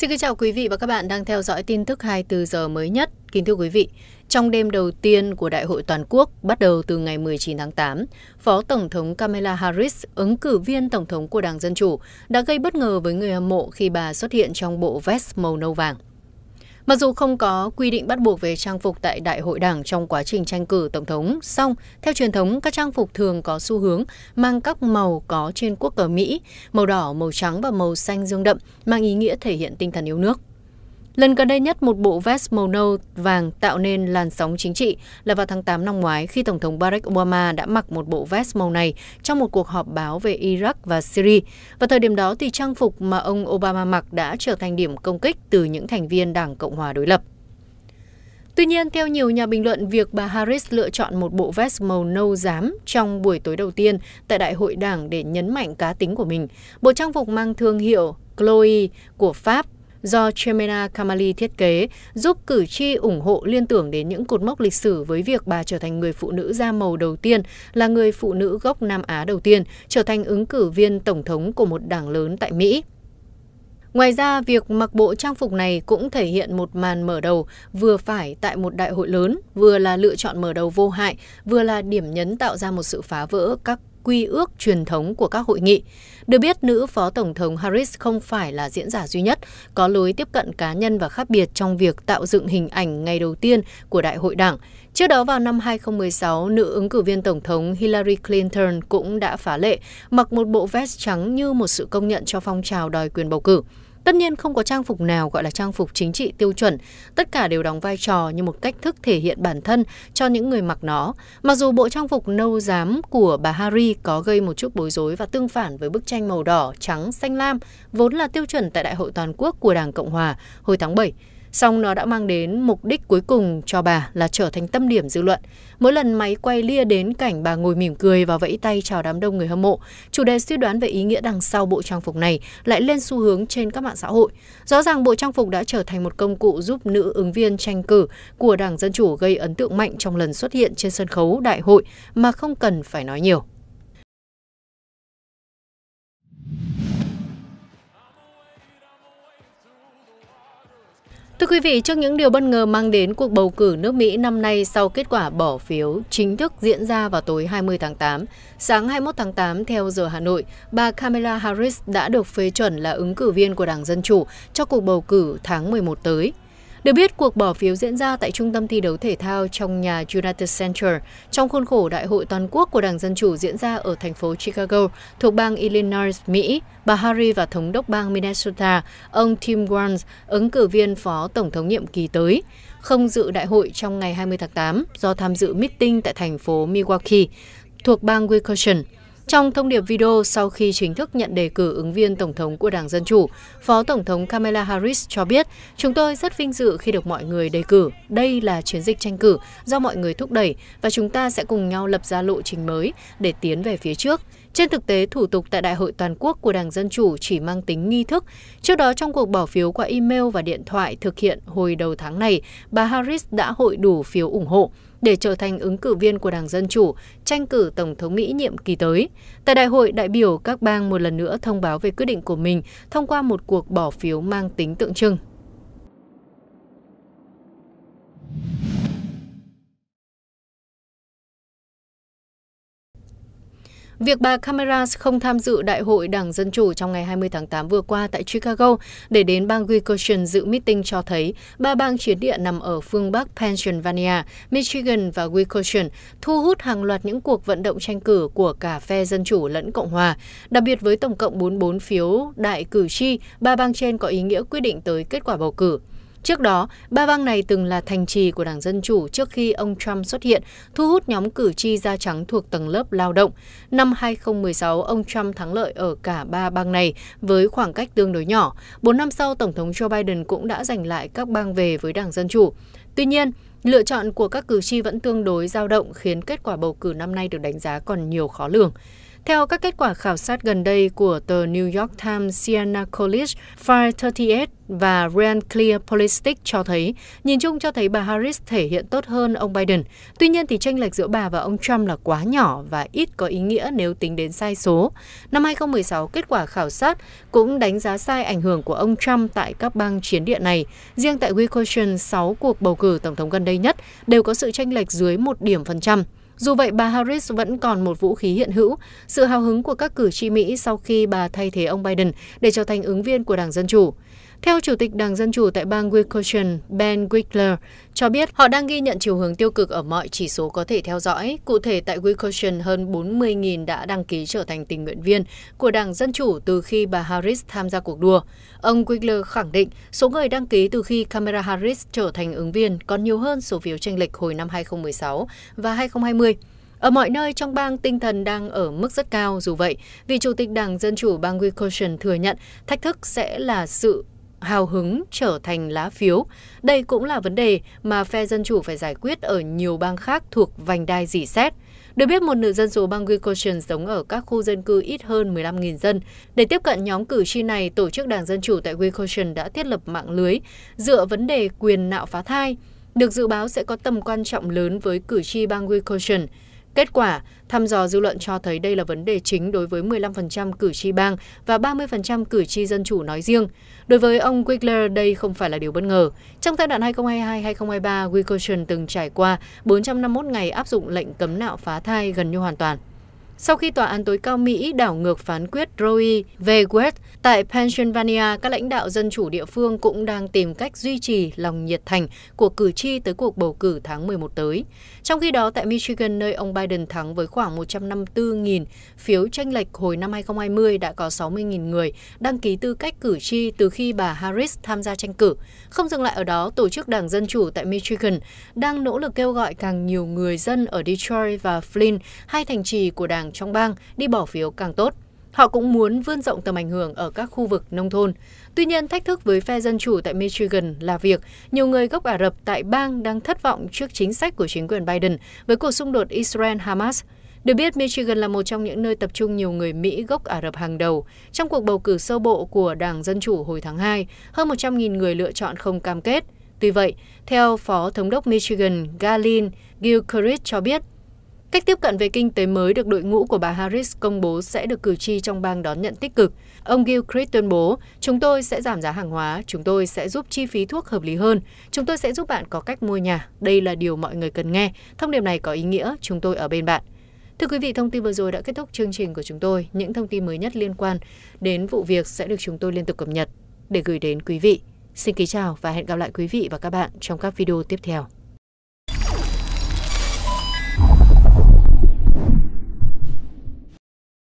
Xin kính chào quý vị và các bạn đang theo dõi tin tức 24 giờ mới nhất. Kính thưa quý vị, trong đêm đầu tiên của Đại hội Toàn quốc bắt đầu từ ngày 19 tháng 8, Phó Tổng thống Kamala Harris, ứng cử viên Tổng thống của Đảng Dân Chủ, đã gây bất ngờ với người hâm mộ khi bà xuất hiện trong bộ vest màu nâu vàng. Mặc dù không có quy định bắt buộc về trang phục tại đại hội đảng trong quá trình tranh cử tổng thống, song theo truyền thống các trang phục thường có xu hướng mang các màu có trên quốc cờ Mỹ, màu đỏ, màu trắng và màu xanh dương đậm, mang ý nghĩa thể hiện tinh thần yêu nước. Lần gần đây nhất một bộ vest màu nâu vàng tạo nên làn sóng chính trị là vào tháng 8 năm ngoái khi Tổng thống Barack Obama đã mặc một bộ vest màu này trong một cuộc họp báo về Iraq và Syria. Và thời điểm đó thì trang phục mà ông Obama mặc đã trở thành điểm công kích từ những thành viên Đảng Cộng hòa đối lập. Tuy nhiên, theo nhiều nhà bình luận, việc bà Harris lựa chọn một bộ vest màu nâu xám trong buổi tối đầu tiên tại Đại hội Đảng để nhấn mạnh cá tính của mình. Bộ trang phục mang thương hiệu Chloe của Pháp do chemena kamali thiết kế giúp cử tri ủng hộ liên tưởng đến những cột mốc lịch sử với việc bà trở thành người phụ nữ da màu đầu tiên, là người phụ nữ gốc Nam Á đầu tiên, trở thành ứng cử viên tổng thống của một đảng lớn tại Mỹ. Ngoài ra, việc mặc bộ trang phục này cũng thể hiện một màn mở đầu vừa phải tại một đại hội lớn, vừa là lựa chọn mở đầu vô hại, vừa là điểm nhấn tạo ra một sự phá vỡ các quy ước truyền thống của các hội nghị. Được biết, nữ Phó Tổng thống Harris không phải là diễn giả duy nhất có lối tiếp cận cá nhân và khác biệt trong việc tạo dựng hình ảnh ngày đầu tiên của Đại hội Đảng. Trước đó vào năm 2016, nữ ứng cử viên Tổng thống Hillary Clinton cũng đã phá lệ mặc một bộ vest trắng như một sự công nhận cho phong trào đòi quyền bầu cử. Tất nhiên không có trang phục nào gọi là trang phục chính trị tiêu chuẩn, tất cả đều đóng vai trò như một cách thức thể hiện bản thân cho những người mặc nó. Mặc dù bộ trang phục nâu giám của bà Harry có gây một chút bối rối và tương phản với bức tranh màu đỏ, trắng, xanh lam vốn là tiêu chuẩn tại Đại hội toàn quốc của Đảng Cộng hòa hồi tháng 7, song nó đã mang đến mục đích cuối cùng cho bà là trở thành tâm điểm dư luận. Mỗi lần máy quay lia đến cảnh bà ngồi mỉm cười và vẫy tay chào đám đông người hâm mộ, chủ đề suy đoán về ý nghĩa đằng sau bộ trang phục này lại lên xu hướng trên các mạng xã hội. Rõ ràng bộ trang phục đã trở thành một công cụ giúp nữ ứng viên tranh cử của Đảng Dân Chủ gây ấn tượng mạnh trong lần xuất hiện trên sân khấu đại hội mà không cần phải nói nhiều. Thưa quý vị, trước những điều bất ngờ mang đến cuộc bầu cử nước Mỹ năm nay sau kết quả bỏ phiếu chính thức diễn ra vào tối 20 tháng 8, sáng 21 tháng 8 theo giờ Hà Nội, bà Kamala Harris đã được phê chuẩn là ứng cử viên của Đảng Dân Chủ cho cuộc bầu cử tháng 11 tới. Được biết, cuộc bỏ phiếu diễn ra tại trung tâm thi đấu thể thao trong nhà United Center trong khuôn khổ Đại hội toàn quốc của Đảng Dân Chủ diễn ra ở thành phố Chicago thuộc bang Illinois, Mỹ. Bà Harry và Thống đốc bang Minnesota, ông Tim Walz, ứng cử viên Phó Tổng thống nhiệm kỳ tới, không dự đại hội trong ngày 20 tháng 8 do tham dự meeting tại thành phố Milwaukee thuộc bang Wisconsin. Trong thông điệp video sau khi chính thức nhận đề cử ứng viên Tổng thống của Đảng Dân Chủ, Phó Tổng thống Kamala Harris cho biết, chúng tôi rất vinh dự khi được mọi người đề cử. Đây là chiến dịch tranh cử do mọi người thúc đẩy và chúng ta sẽ cùng nhau lập ra lộ trình mới để tiến về phía trước. Trên thực tế, thủ tục tại Đại hội Toàn quốc của Đảng Dân Chủ chỉ mang tính nghi thức. Trước đó, trong cuộc bỏ phiếu qua email và điện thoại thực hiện hồi đầu tháng này, bà Harris đã hội đủ phiếu ủng hộ để trở thành ứng cử viên của Đảng Dân Chủ tranh cử Tổng thống Mỹ nhiệm kỳ tới. Tại đại hội, đại biểu các bang một lần nữa thông báo về quyết định của mình thông qua một cuộc bỏ phiếu mang tính tượng trưng. Việc bà Cameras không tham dự Đại hội Đảng Dân Chủ trong ngày 20 tháng 8 vừa qua tại Chicago để đến bang Wisconsin dự meeting cho thấy ba bang chiến địa nằm ở phương Bắc Pennsylvania, Michigan và Wisconsin thu hút hàng loạt những cuộc vận động tranh cử của cả phe Dân Chủ lẫn Cộng Hòa. Đặc biệt với tổng cộng 44 phiếu đại cử tri, ba bang trên có ý nghĩa quyết định tới kết quả bầu cử. Trước đó, ba bang này từng là thành trì của Đảng Dân Chủ trước khi ông Trump xuất hiện, thu hút nhóm cử tri da trắng thuộc tầng lớp lao động. Năm 2016, ông Trump thắng lợi ở cả ba bang này với khoảng cách tương đối nhỏ. Bốn năm sau, Tổng thống Joe Biden cũng đã giành lại các bang về với Đảng Dân Chủ. Tuy nhiên, lựa chọn của các cử tri vẫn tương đối dao động khiến kết quả bầu cử năm nay được đánh giá còn nhiều khó lường. Theo các kết quả khảo sát gần đây của tờ New York Times, Siena College, Fire 38 và Rand Clear Politics cho thấy, nhìn chung cho thấy bà Harris thể hiện tốt hơn ông Biden. Tuy nhiên thì tranh lệch giữa bà và ông Trump là quá nhỏ và ít có ý nghĩa nếu tính đến sai số. Năm 2016, kết quả khảo sát cũng đánh giá sai ảnh hưởng của ông Trump tại các bang chiến địa này. Riêng tại Wisconsin, 6 cuộc bầu cử tổng thống gần đây nhất đều có sự tranh lệch dưới một điểm phần trăm dù vậy bà harris vẫn còn một vũ khí hiện hữu sự hào hứng của các cử tri mỹ sau khi bà thay thế ông biden để trở thành ứng viên của đảng dân chủ theo Chủ tịch Đảng Dân Chủ tại bang Wisconsin, Ben Wickler, cho biết họ đang ghi nhận chiều hướng tiêu cực ở mọi chỉ số có thể theo dõi. Cụ thể tại Wisconsin, hơn 40.000 đã đăng ký trở thành tình nguyện viên của Đảng Dân Chủ từ khi bà Harris tham gia cuộc đua. Ông Wickler khẳng định số người đăng ký từ khi Kamala Harris trở thành ứng viên còn nhiều hơn số phiếu tranh lệch hồi năm 2016 và 2020. Ở mọi nơi trong bang, tinh thần đang ở mức rất cao. Dù vậy, vị Chủ tịch Đảng Dân Chủ bang Wisconsin thừa nhận thách thức sẽ là sự hào hứng trở thành lá phiếu. Đây cũng là vấn đề mà phe Dân Chủ phải giải quyết ở nhiều bang khác thuộc vành đai dì xét. Được biết, một nữ dân số bang Wisconsin sống ở các khu dân cư ít hơn 15.000 dân. Để tiếp cận nhóm cử tri này, Tổ chức Đảng Dân Chủ tại Wisconsin đã thiết lập mạng lưới dựa vấn đề quyền nạo phá thai, được dự báo sẽ có tầm quan trọng lớn với cử tri bang Wisconsin. Kết quả thăm dò dư luận cho thấy đây là vấn đề chính đối với 15% cử tri bang và 30% cử tri dân chủ nói riêng. Đối với ông Wickler, đây không phải là điều bất ngờ. Trong giai đoạn 2022-2023, Wisconsin từng trải qua 451 ngày áp dụng lệnh cấm nạo phá thai gần như hoàn toàn. Sau khi Tòa án tối cao Mỹ đảo ngược phán quyết Roe v. Wade tại Pennsylvania, các lãnh đạo dân chủ địa phương cũng đang tìm cách duy trì lòng nhiệt thành của cử tri tới cuộc bầu cử tháng 11 tới. Trong khi đó, tại Michigan, nơi ông Biden thắng với khoảng 154.000 phiếu tranh lệch hồi năm 2020 đã có 60.000 người đăng ký tư cách cử tri từ khi bà Harris tham gia tranh cử. Không dừng lại ở đó, Tổ chức Đảng Dân Chủ tại Michigan đang nỗ lực kêu gọi càng nhiều người dân ở Detroit và Flint, hai thành trì của đảng trong bang, đi bỏ phiếu càng tốt. Họ cũng muốn vươn rộng tầm ảnh hưởng ở các khu vực nông thôn. Tuy nhiên, thách thức với phe dân chủ tại Michigan là việc nhiều người gốc Ả Rập tại bang đang thất vọng trước chính sách của chính quyền Biden với cuộc xung đột Israel-Hamas. Được biết, Michigan là một trong những nơi tập trung nhiều người Mỹ gốc Ả Rập hàng đầu. Trong cuộc bầu cử sơ bộ của Đảng Dân Chủ hồi tháng 2, hơn 100.000 người lựa chọn không cam kết. Tuy vậy, theo Phó Thống đốc Michigan Galen Gilchrist cho biết, Cách tiếp cận về kinh tế mới được đội ngũ của bà Harris công bố sẽ được cử tri trong bang đón nhận tích cực. Ông Gilchrist tuyên bố, chúng tôi sẽ giảm giá hàng hóa, chúng tôi sẽ giúp chi phí thuốc hợp lý hơn, chúng tôi sẽ giúp bạn có cách mua nhà. Đây là điều mọi người cần nghe. Thông điệp này có ý nghĩa, chúng tôi ở bên bạn. Thưa quý vị, thông tin vừa rồi đã kết thúc chương trình của chúng tôi. Những thông tin mới nhất liên quan đến vụ việc sẽ được chúng tôi liên tục cập nhật để gửi đến quý vị. Xin kính chào và hẹn gặp lại quý vị và các bạn trong các video tiếp theo.